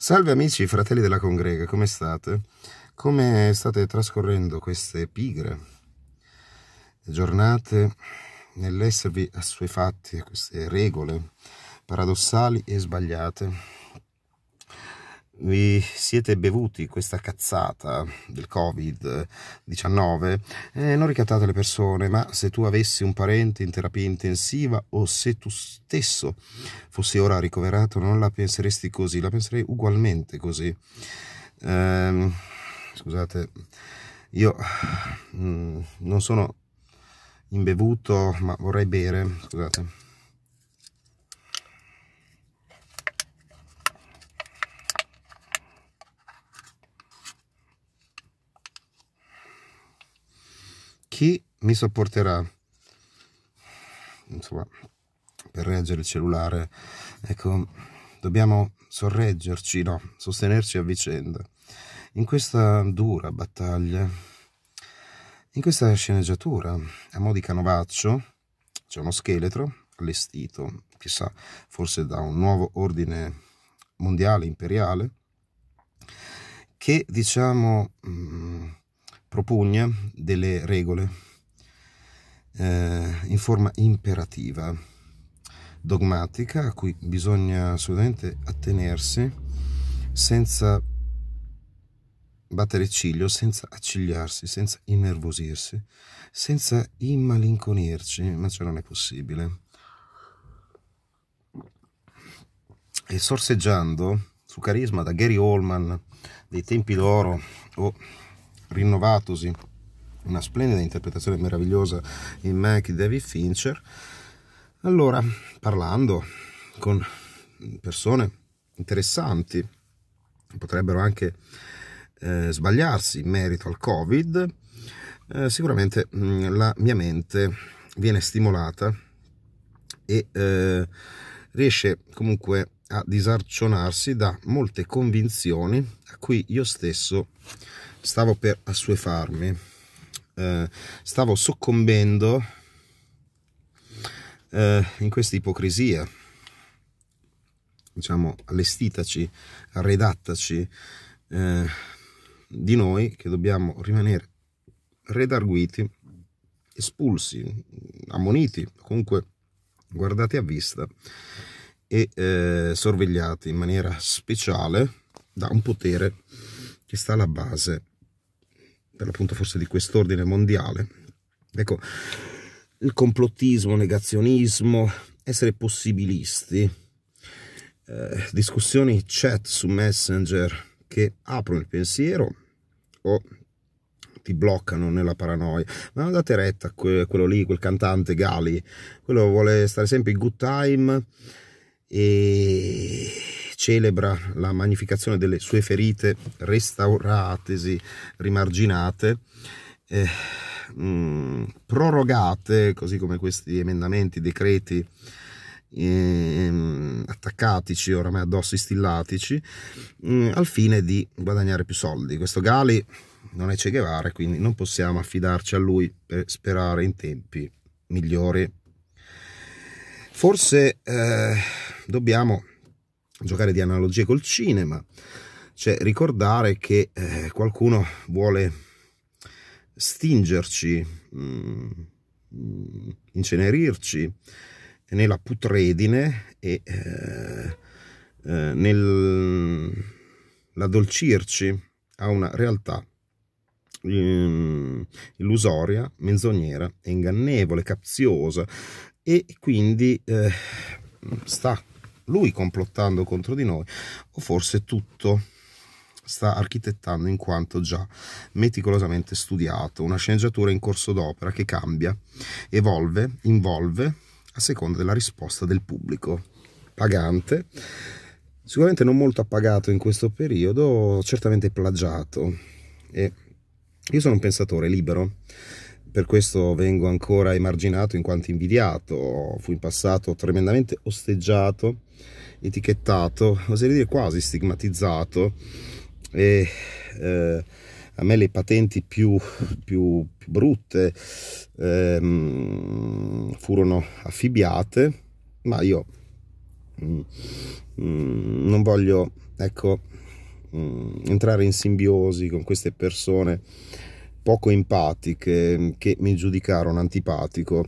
Salve amici, fratelli della congrega, come state? Come state trascorrendo queste pigre giornate nell'esservi assuefatti a queste regole paradossali e sbagliate? vi siete bevuti questa cazzata del Covid-19, eh, non ricattate le persone, ma se tu avessi un parente in terapia intensiva o se tu stesso fossi ora ricoverato, non la penseresti così, la penserei ugualmente così. Eh, scusate, io mm, non sono imbevuto, ma vorrei bere, scusate. chi mi sopporterà? Insomma, per reggere il cellulare, ecco, dobbiamo sorreggerci, no, sostenerci a vicenda. In questa dura battaglia, in questa sceneggiatura, a mo' di canovaccio, c'è uno scheletro allestito, chissà, forse da un nuovo ordine mondiale imperiale, che diciamo mm, propugna delle regole eh, in forma imperativa, dogmatica, a cui bisogna assolutamente attenersi senza battere ciglio, senza accigliarsi, senza innervosirsi, senza immalinconirci, ma ciò non è possibile. E sorseggiando su carisma da Gary Holman dei tempi d'oro o rinnovatosi, una splendida interpretazione meravigliosa in Mac di David Fincher, allora parlando con persone interessanti, potrebbero anche eh, sbagliarsi in merito al Covid, eh, sicuramente mh, mm, la mia mente viene stimolata e eh, riesce comunque a disarcionarsi da molte convinzioni a cui io stesso stavo per assuefarmi, eh, stavo soccombendo eh, in questa ipocrisia, diciamo, allestitaci, redattaci eh, di noi che dobbiamo rimanere redarguiti, espulsi, ammoniti, comunque guardati a vista e eh, sorvegliati in maniera speciale da un potere che sta alla base per l'appunto forse di quest'ordine mondiale. Ecco, il complottismo, negazionismo, essere possibilisti, eh, discussioni chat su Messenger che aprono il pensiero o ti bloccano nella paranoia. Ma non date retta a que- quello lì, quel cantante Gali, quello vuole stare sempre in good time e celebra la magnificazione delle sue ferite restauratesi, rimarginate, eh, mh, mm, prorogate, così come questi emendamenti, decreti eh, attaccatici, oramai addosso stillatici, mh, mm, al fine di guadagnare più soldi. Questo Gali non è Che Guevara, quindi non possiamo affidarci a lui per sperare in tempi migliori. Forse eh, dobbiamo giocare di analogie col cinema, cioè ricordare che eh, qualcuno vuole stingerci, mh, mm, incenerirci nella putredine e eh, eh nell'addolcirci a una realtà mm, illusoria, menzognera, ingannevole, capziosa e quindi eh, sta lui complottando contro di noi, o forse tutto sta architettando in quanto già meticolosamente studiato, una sceneggiatura in corso d'opera che cambia, evolve, involve a seconda della risposta del pubblico pagante, sicuramente non molto appagato in questo periodo, certamente plagiato. E io sono un pensatore libero per questo vengo ancora emarginato in quanto invidiato, fui in passato tremendamente osteggiato, etichettato, oserei dire quasi stigmatizzato e eh, a me le patenti più, più, più brutte eh, furono affibbiate, ma io mm, mm, non voglio ecco, mm, entrare in simbiosi con queste persone poco empatiche che mi giudicarono antipatico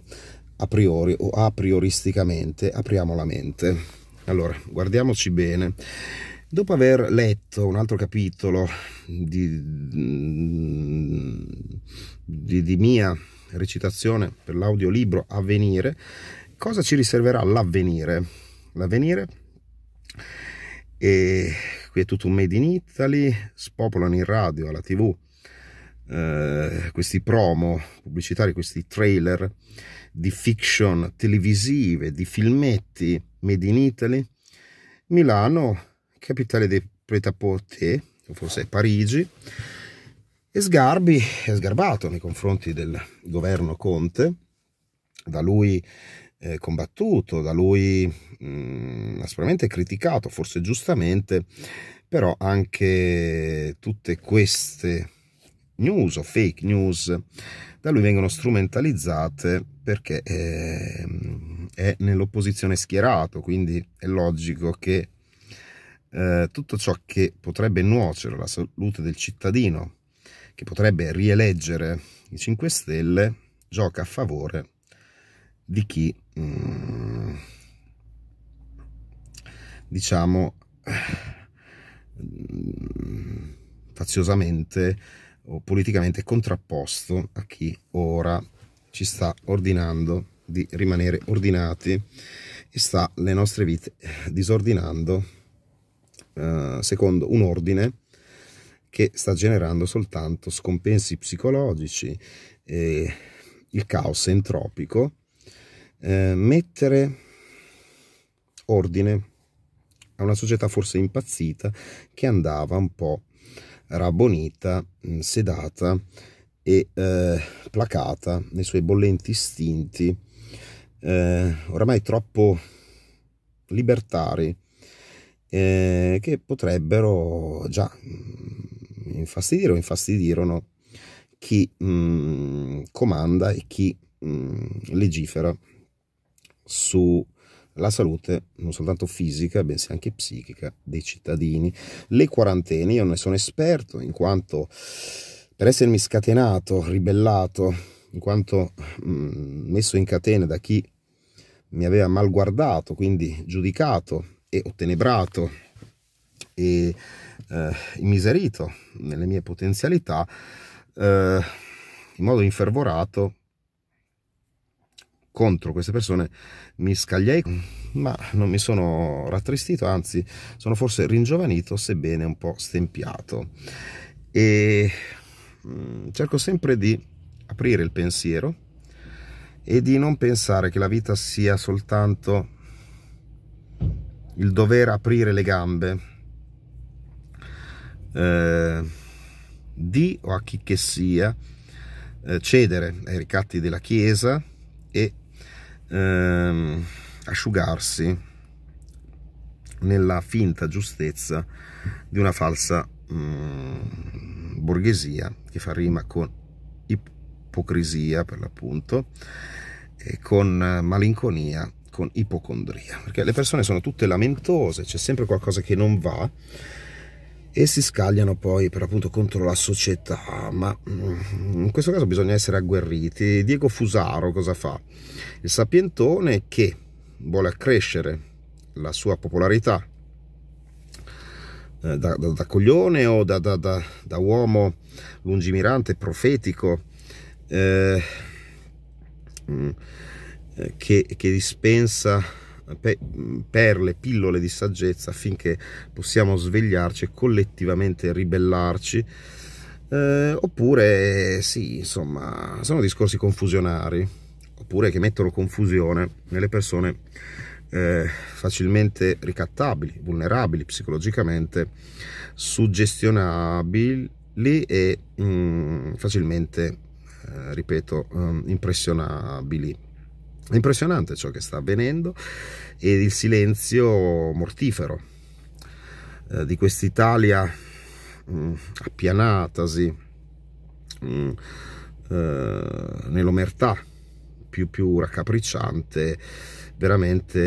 a priori o a prioristicamente, apriamo la mente. Allora, guardiamoci bene. Dopo aver letto un altro capitolo di, mm, di, di mia recitazione per l'audiolibro Avvenire, cosa ci riserverà l'avvenire? L'avvenire e qui è tutto un made in Italy, spopolano in radio, alla tv eh, questi promo pubblicitari, questi trailer di fiction televisive, di filmetti made in Italy, Milano, capitale dei pretapoté, o forse Parigi, e Sgarbi è sgarbato nei confronti del governo Conte, da lui eh, combattuto, da lui mh, mm, aspramente criticato, forse giustamente, però anche tutte queste news o fake news da lui vengono strumentalizzate perché è, ehm, è nell'opposizione schierato, quindi è logico che eh, tutto ciò che potrebbe nuocere alla salute del cittadino, che potrebbe rieleggere i 5 Stelle, gioca a favore di chi, mm, diciamo, eh, faziosamente o politicamente contrapposto a chi ora ci sta ordinando di rimanere ordinati e sta le nostre vite disordinando eh, secondo un ordine che sta generando soltanto scompensi psicologici, e il caos entropico. Eh, mettere ordine a una società forse impazzita che andava un po' rabbonita, mm, sedata e eh, placata nei suoi bollenti istinti, eh, oramai troppo libertari, eh, che potrebbero già mm, infastidire o infastidirono chi mh, mm, comanda e chi mh, legifera su la salute non soltanto fisica, bensì anche psichica dei cittadini. Le quarantene, io ne sono esperto in quanto per essermi scatenato, ribellato, in quanto mh, mm, messo in catena da chi mi aveva mal guardato, quindi giudicato e ottenebrato e eh, immiserito nelle mie potenzialità, eh, in modo infervorato contro queste persone mi scagliai, ma non mi sono rattristito, anzi sono forse ringiovanito, sebbene un po' stempiato. E mm, cerco sempre di aprire il pensiero e di non pensare che la vita sia soltanto il dover aprire le gambe eh, di o a chi che sia, eh, cedere ai ricatti della Chiesa e ehm, asciugarsi nella finta giustezza di una falsa mh, mm, borghesia che fa rima con ipocrisia per l'appunto e con eh, malinconia con ipocondria perché le persone sono tutte lamentose c'è sempre qualcosa che non va e si scagliano poi per appunto contro la società, ma mm, in questo caso bisogna essere agguerriti. Diego Fusaro cosa fa? Il sapientone che vuole accrescere la sua popolarità eh, da, da, da coglione o da, da, uomo lungimirante, profetico, eh, mm, eh che, che dispensa pe perle, pillole di saggezza affinché possiamo svegliarci e collettivamente ribellarci. Eh, oppure, sì, insomma, sono discorsi confusionari, oppure che mettono confusione nelle persone eh, facilmente ricattabili, vulnerabili psicologicamente, suggestionabili e mh, mm, facilmente, eh, ripeto, mh, mm, impressionabili. È impressionante ciò che sta avvenendo e il silenzio mortifero eh, di quest'Italia mm, appianatasi mm, eh, nell'omertà più, più raccapricciante veramente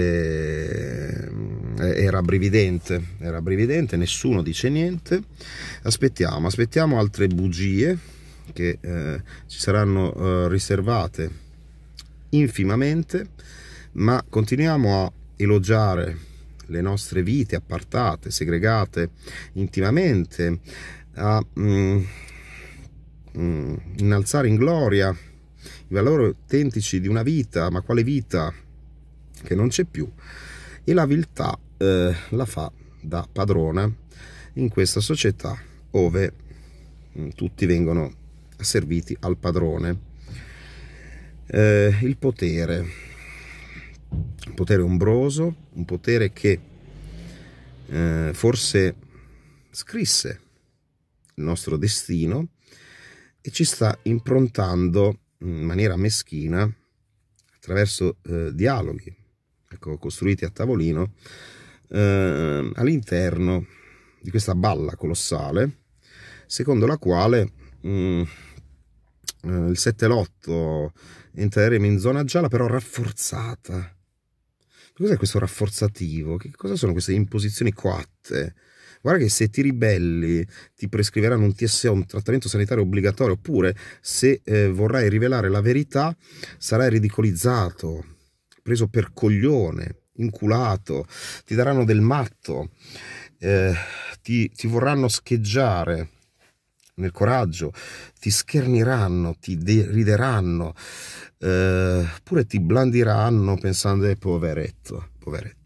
era eh, brividente, era brividente, nessuno dice niente. Aspettiamo, aspettiamo altre bugie che eh, ci saranno eh, riservate infimamente, ma continuiamo a elogiare le nostre vite appartate, segregate intimamente, a mm, mm, innalzare in gloria i valori autentici di una vita, ma quale vita che non c'è più, e la viltà eh, la fa da padrona in questa società dove mm, tutti vengono serviti al padrone eh, il potere, un potere ombroso, un potere che eh, forse scrisse il nostro destino e ci sta improntando in maniera meschina attraverso eh, dialoghi ecco, costruiti a tavolino eh, all'interno di questa balla colossale secondo la quale mh, mm, eh, il 7 e l'8 entreremo in zona gialla, però rafforzata. Cos'è questo rafforzativo? Che cosa sono queste imposizioni coatte? Guarda che se ti ribelli ti prescriveranno un TSO, un trattamento sanitario obbligatorio, oppure se eh, vorrai rivelare la verità sarai ridicolizzato, preso per coglione, inculato, ti daranno del matto, eh, ti, ti vorranno scheggiare nel coraggio, ti scherniranno, ti rideranno, eh, pure ti blandiranno pensando, eh, poveretto, poveretto.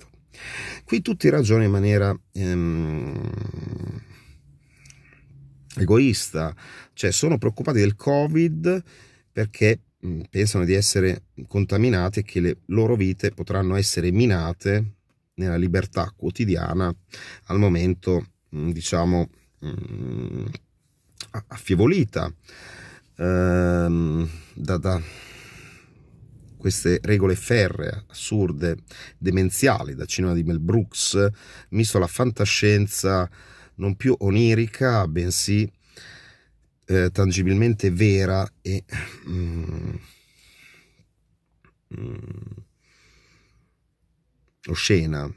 Qui tutti ragionano in maniera ehm, egoista, cioè sono preoccupati del Covid perché mm, pensano di essere contaminati e che le loro vite potranno essere minate nella libertà quotidiana al momento, mm, diciamo, mm, affievolita ehm, da, da, queste regole ferree, assurde, demenziali, da cinema di Mel Brooks, misto alla fantascienza non più onirica, bensì eh, tangibilmente vera e... Mm, mm, oscena.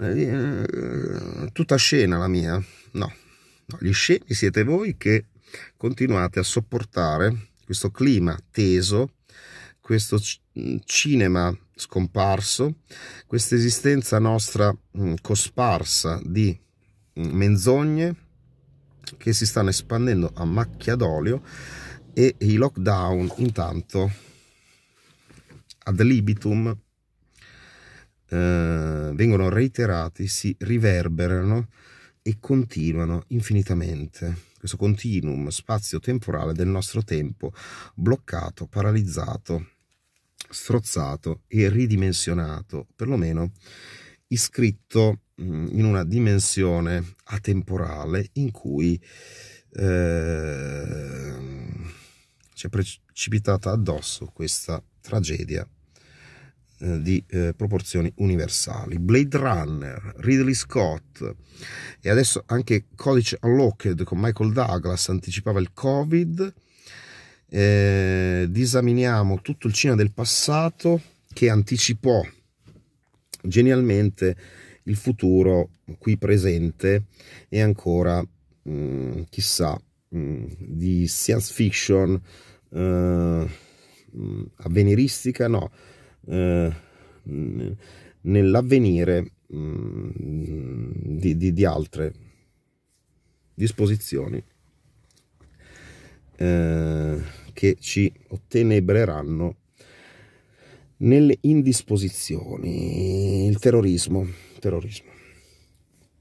Eh, eh, tutta scena la mia? No, No, gli scemi siete voi che continuate a sopportare questo clima teso, questo mm, cinema scomparso, questa esistenza nostra mm, cosparsa di mm, menzogne che si stanno espandendo a macchia d'olio e i lockdown intanto ad libitum eh, vengono reiterati, si riverberano e continuano infinitamente. Questo continuum spazio-temporale del nostro tempo, bloccato, paralizzato, strozzato e ridimensionato, perlomeno iscritto mm, in una dimensione atemporale in cui eh, ci è precipitata addosso questa tragedia eh, di eh, proporzioni universali. Blade Runner, Ridley Scott e adesso anche Codice Unlocked con Michael Douglas anticipava il Covid. Eh, disaminiamo tutto il cinema del passato che anticipò genialmente il futuro qui presente e ancora mh, mm, chissà mh, mm, di science fiction eh, mm, avveniristica no eh, nell'avvenire mm, di, di, di, altre disposizioni eh, che ci ottenebreranno nelle indisposizioni, il terrorismo, terrorismo,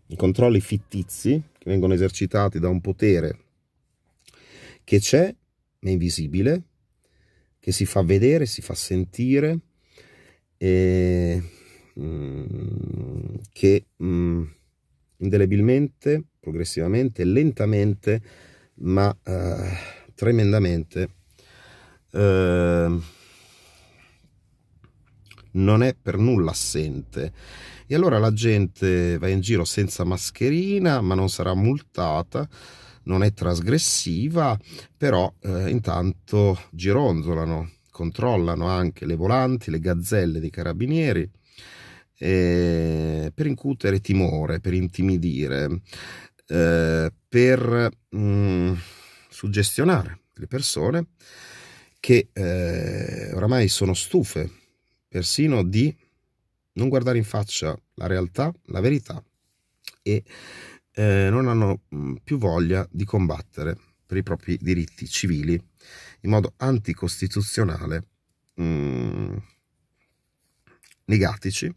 i controlli fittizi che vengono esercitati da un potere che c'è, ma è invisibile, che si fa vedere, si fa sentire, e mm, che mh, mm, indelebilmente, progressivamente, lentamente, ma uh, tremendamente uh, non è per nulla assente. E allora la gente va in giro senza mascherina, ma non sarà multata, non è trasgressiva, però eh, intanto gironzolano controllano anche le volanti, le gazzelle dei carabinieri, eh, per incutere timore, per intimidire, eh, per mh, mm, suggestionare le persone che eh, oramai sono stufe persino di non guardare in faccia la realtà, la verità e eh, non hanno mm, più voglia di combattere per i propri diritti civili in modo anticostituzionale mh, mm, negatici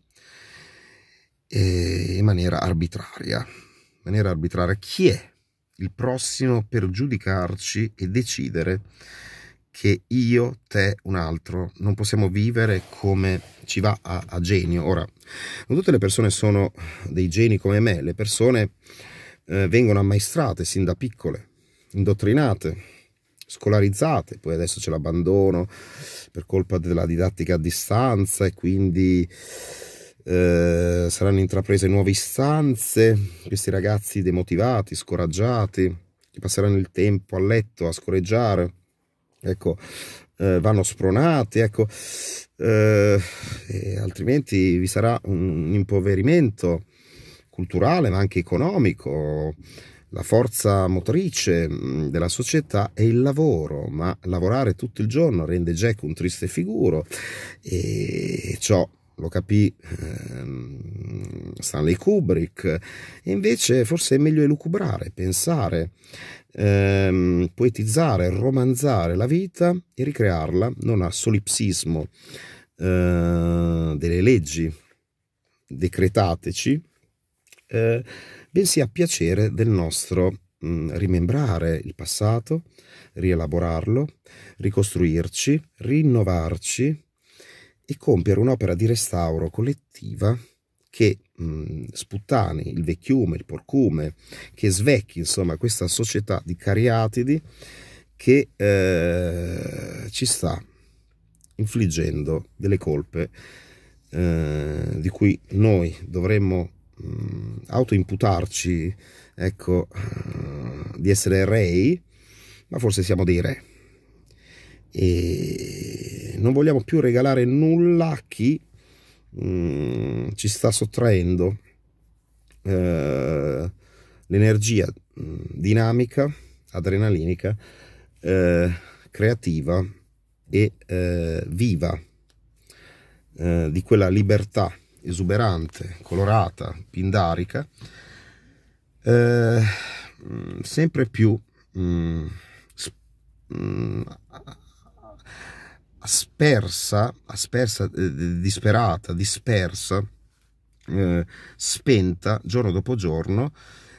in maniera arbitraria. In maniera arbitraria, chi è il prossimo per giudicarci e decidere che io, te, un altro non possiamo vivere come ci va a, a genio? Ora, non tutte le persone sono dei geni come me, le persone eh, vengono ammaestrate sin da piccole, indottrinate scolarizzate, poi adesso c'è l'abbandono per colpa della didattica a distanza e quindi eh, saranno intraprese nuove istanze, questi ragazzi demotivati, scoraggiati, che passeranno il tempo a letto a scoreggiare, ecco, eh, vanno spronati, ecco, eh, altrimenti vi sarà un, un impoverimento culturale ma anche economico la forza motrice mm, della società è il lavoro, ma lavorare tutto il giorno rende Jack un triste figuro e ciò lo capì ehm, Stanley Kubrick. E invece forse è meglio elucubrare, pensare, ehm, poetizzare, romanzare la vita e ricrearla non a solipsismo eh, delle leggi decretateci, eh, bensì a piacere del nostro mh, mm, rimembrare il passato, rielaborarlo, ricostruirci, rinnovarci e compiere un'opera di restauro collettiva che mh, mm, sputtani il vecchiume, il porcume, che svecchi insomma questa società di cariatidi che eh, ci sta infliggendo delle colpe eh, di cui noi dovremmo mh, mm, autoimputarci ecco, uh, di essere rei, ma forse siamo dei re. E non vogliamo più regalare nulla a chi mh, mm, ci sta sottraendo uh, l'energia mm, dinamica, adrenalinica, uh, creativa e viva di quella libertà esuberante, colorata, pindarica, eh, sempre più mh, mm, mm, aspersa, aspersa eh, disperata, dispersa, eh, spenta giorno dopo giorno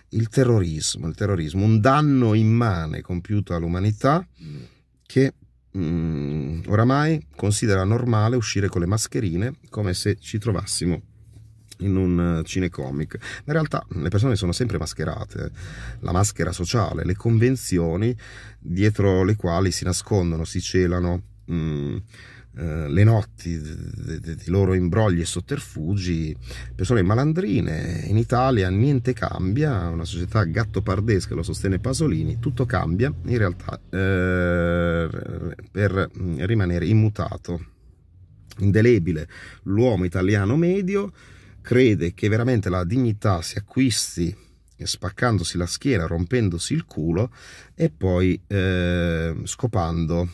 il terrorismo, il terrorismo, un danno immane compiuto all'umanità mm. che mh, mm, oramai considera normale uscire con le mascherine come se ci trovassimo in un eh, cinecomic. In realtà le persone sono sempre mascherate, la maschera sociale, le convenzioni dietro le quali si nascondono, si celano mh, mm, eh, le notti dei loro imbrogli e sotterfugi, persone malandrine. In Italia niente cambia, una società gattopardesca lo sostiene Pasolini, tutto cambia in realtà eh, per mm, rimanere immutato, indelebile. L'uomo italiano medio crede che veramente la dignità si acquisti spaccandosi la schiena, rompendosi il culo e poi eh, scopando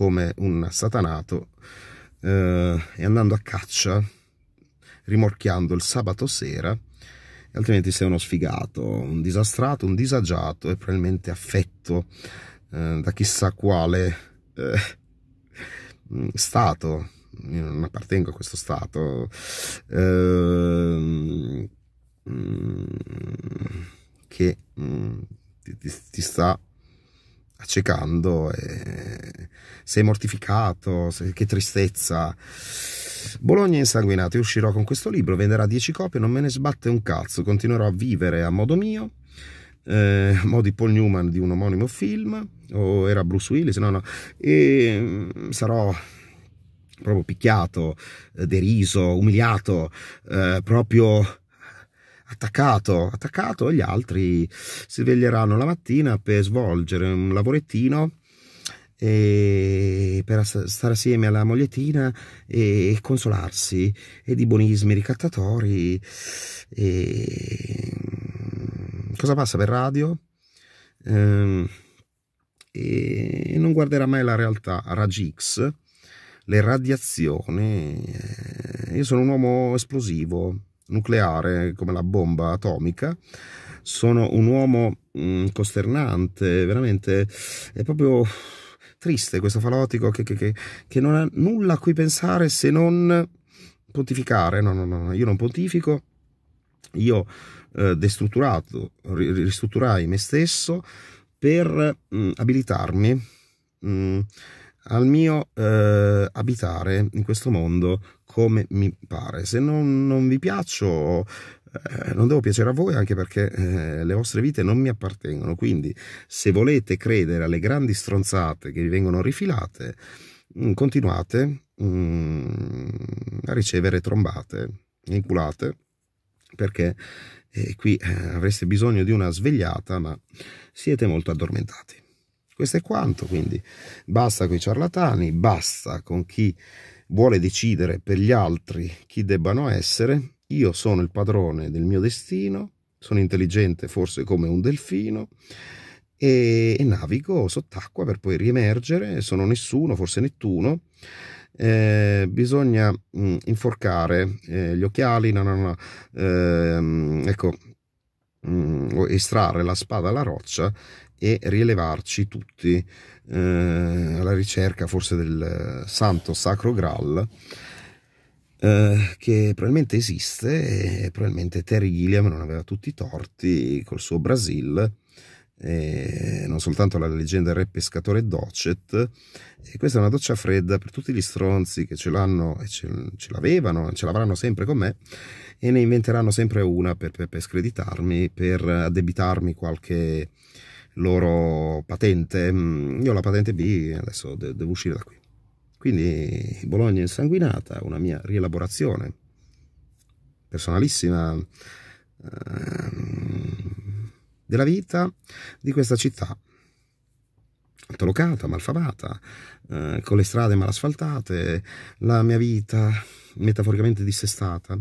come un satanato eh, e andando a caccia, rimorchiando il sabato sera, altrimenti sei uno sfigato, un disastrato, un disagiato e probabilmente affetto eh, da chissà quale eh, stato, io non appartengo a questo stato, eh, che mm, ti, ti, ti sta accecando e, sei mortificato, sei, che tristezza. Bologna insanguinata, io uscirò con questo libro, venderà 10 copie, non me ne sbatte un cazzo, continuerò a vivere a modo mio, eh, a modo di Paul Newman di un omonimo film, o era Bruce Willis, no no, e mm, sarò proprio picchiato, eh, deriso, umiliato, eh, proprio attaccato, attaccato e gli altri si sveglieranno la mattina per svolgere un lavorettino per stare assieme alla mogliettina e, consolarsi e di buonismi ricattatori. E... Mm, cosa passa per radio? Ehm, e non guarderà mai la realtà, raggi X, le radiazioni. Eh, io sono un uomo esplosivo, nucleare, come la bomba atomica sono un uomo mm, costernante, veramente è proprio triste questo falotico che, che, che, che non ha nulla a cui pensare se non pontificare. No, no, no, io non pontifico. Io eh, destrutturato, ristrutturai me stesso per mh, mm, abilitarmi mh, mm, al mio eh, abitare in questo mondo come mi pare. Se non, non vi piaccio, eh, non devo piacere a voi anche perché eh, le vostre vite non mi appartengono, quindi se volete credere alle grandi stronzate che vi vengono rifilate, mh, mm, continuate mh, mm, a ricevere trombate, e inculate, perché eh, qui eh, avreste bisogno di una svegliata, ma siete molto addormentati. Questo è quanto, quindi basta con i ciarlatani, basta con chi vuole decidere per gli altri chi debbano essere io sono il padrone del mio destino, sono intelligente forse come un delfino e, e navigo sott'acqua per poi riemergere, sono nessuno, forse Nettuno. Eh, bisogna mh, mm, inforcare eh, gli occhiali, no, no, no, eh, ecco, mh, mm, estrarre la spada alla roccia e rielevarci tutti eh, alla ricerca forse del eh, santo sacro Graal eh, che probabilmente esiste e probabilmente Terry Gilliam non aveva tutti i torti col suo Brasil eh, non soltanto la leggenda del re pescatore Docet e questa è una doccia fredda per tutti gli stronzi che ce l'hanno e ce, ce l'avevano e ce l'avranno sempre con me e ne inventeranno sempre una per, per, per screditarmi per addebitarmi qualche loro patente mm, io ho la patente B adesso de devo uscire da qui quindi Bologna insanguinata, una mia rielaborazione personalissima ehm, della vita di questa città tolocata, malfamata, eh, con le strade malasfaltate, la mia vita metaforicamente dissestata,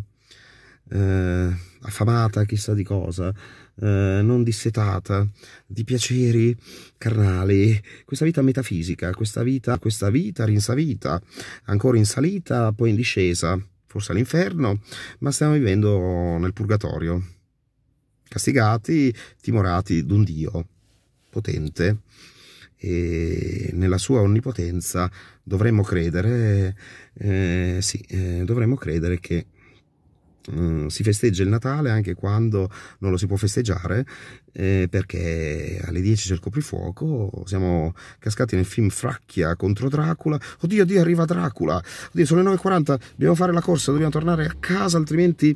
eh, affamata chissà di cosa, eh, non dissetata di piaceri carnali, questa vita metafisica, questa vita, questa vita rinsavita, ancora in salita, poi in discesa, forse all'inferno, ma stiamo vivendo nel purgatorio, castigati, timorati d'un Dio potente e nella sua onnipotenza dovremmo credere, eh, sì, eh, dovremmo credere che Mm, si festeggia il Natale anche quando non lo si può festeggiare eh, perché alle 10 c'è il coprifuoco, siamo cascati nel film Fracchia contro Dracula, oddio oddio arriva Dracula, oddio sono le 9.40, dobbiamo fare la corsa, dobbiamo tornare a casa altrimenti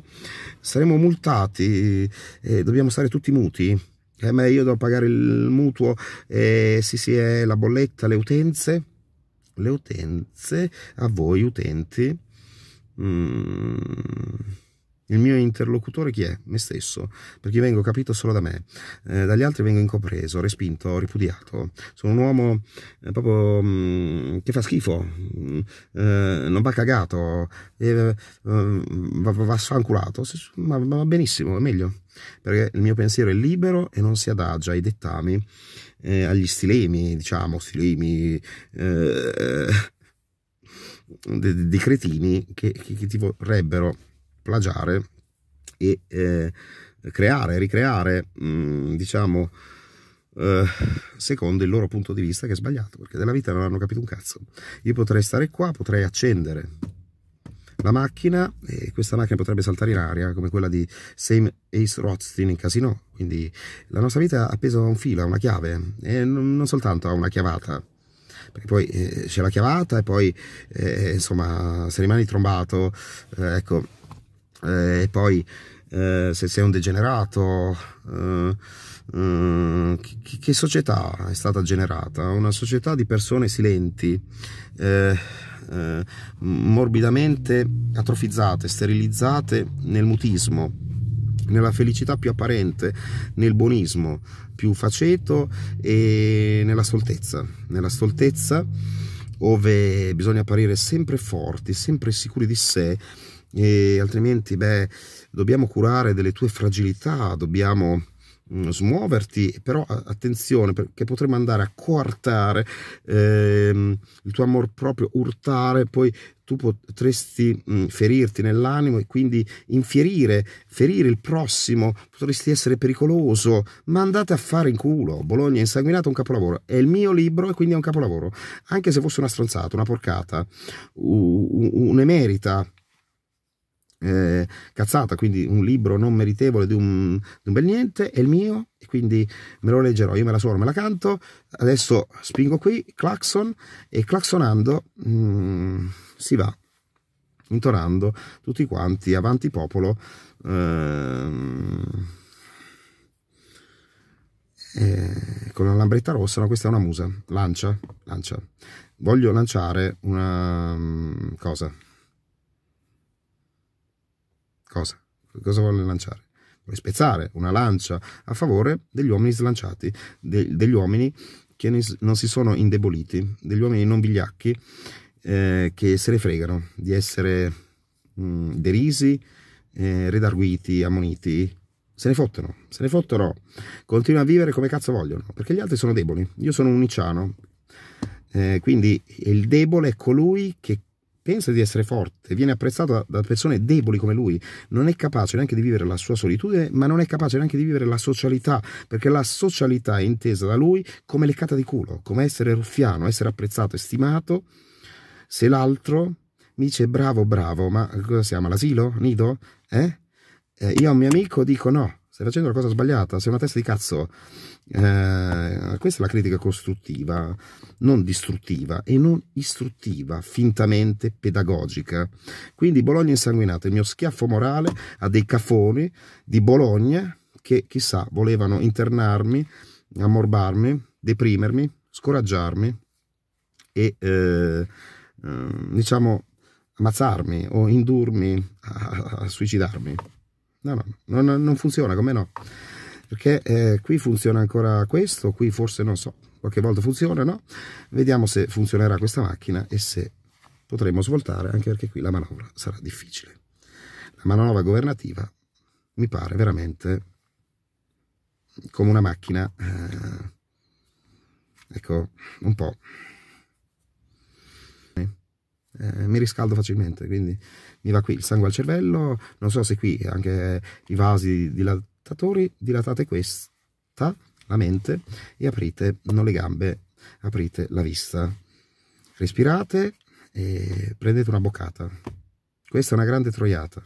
saremo multati, eh, dobbiamo stare tutti muti. Eh, ma io devo pagare il mutuo, eh, sì sì, è la bolletta, le utenze, le utenze a voi utenti. Mm. Il mio interlocutore chi è? Me stesso, perché vengo capito solo da me, eh, dagli altri vengo incompreso, respinto, ripudiato. Sono un uomo eh, proprio mh, mm, che fa schifo, mh, mm, eh, non va cagato, eh, va, va sfanculato, ma, ma va benissimo, è meglio, perché il mio pensiero è libero e non si adagia ai dettami, eh, agli stilemi, diciamo, stilemi eh, di, di, cretini che, che, che ti vorrebbero plagiare e eh, creare, ricreare, mh, mm, diciamo, eh, secondo il loro punto di vista che è sbagliato, perché della vita non hanno capito un cazzo. Io potrei stare qua, potrei accendere la macchina e questa macchina potrebbe saltare in aria come quella di Same Ace Rothstein in casino quindi la nostra vita è appesa a un filo, a una chiave e non soltanto a una chiavata perché poi eh, c'è la chiavata e poi eh, insomma se rimani trombato eh, ecco eh, e poi eh, se sei un degenerato, eh, eh, mm, che, che, società è stata generata? Una società di persone silenti, eh, eh, morbidamente atrofizzate, sterilizzate nel mutismo, nella felicità più apparente, nel buonismo più faceto e nella stoltezza, nella stoltezza dove bisogna apparire sempre forti, sempre sicuri di sé e altrimenti beh, dobbiamo curare delle tue fragilità, dobbiamo mm, smuoverti, però attenzione perché potremmo andare a coartare ehm, il tuo amor proprio, urtare, poi tu potresti mh, mm, ferirti nell'animo e quindi infierire, ferire il prossimo, potresti essere pericoloso, ma andate a fare in culo. Bologna è insanguinato un capolavoro, è il mio libro e quindi è un capolavoro, anche se fosse una stronzata, una porcata, un'emerita eh, cazzata, quindi un libro non meritevole di un, di un bel niente, è il mio, e quindi me lo leggerò, io me la suono, me la canto, adesso spingo qui, clacson, e claxonando mm, si va, intonando tutti quanti, avanti popolo, ehm, eh, con la lambretta rossa, no, questa è una musa, lancia, lancia. Voglio lanciare una um, cosa, cosa? Cosa vuole lanciare? Vuole spezzare una lancia a favore degli uomini slanciati, de, degli uomini che non si sono indeboliti, degli uomini non vigliacchi eh, che se ne fregano di essere mh, mm, derisi, eh, redarguiti, ammoniti. Se ne fottono, se ne fottono, continuano a vivere come cazzo vogliono, perché gli altri sono deboli. Io sono un uniciano, eh, quindi il debole è colui che pensa di essere forte, viene apprezzato da persone deboli come lui, non è capace neanche di vivere la sua solitudine, ma non è capace neanche di vivere la socialità, perché la socialità è intesa da lui come leccata di culo, come essere ruffiano, essere apprezzato e stimato, se l'altro mi dice bravo, bravo, ma cosa siamo, l'asilo, nido? Eh? Eh, io a un mio amico dico no, stai facendo la cosa sbagliata, sei una testa di cazzo. Eh, questa è la critica costruttiva, non distruttiva e non istruttiva, fintamente pedagogica. Quindi Bologna insanguinata, il mio schiaffo morale a dei cafoni di Bologna che chissà volevano internarmi, ammorbarmi, deprimermi, scoraggiarmi e eh, eh, diciamo ammazzarmi o indurmi a, a suicidarmi. No, no, non, non funziona, come no? perché eh, qui funziona ancora questo, qui forse non so, qualche volta funziona, no? Vediamo se funzionerà questa macchina e se potremo svoltare, anche perché qui la manovra sarà difficile. La manovra governativa mi pare veramente come una macchina, eh, ecco, un po'. Eh, mi riscaldo facilmente, quindi mi va qui il sangue al cervello, non so se qui anche i vasi di, di là spettatori, dilatate questa, la mente, e aprite, non le gambe, aprite la vista. Respirate e prendete una boccata. Questa è una grande troiata.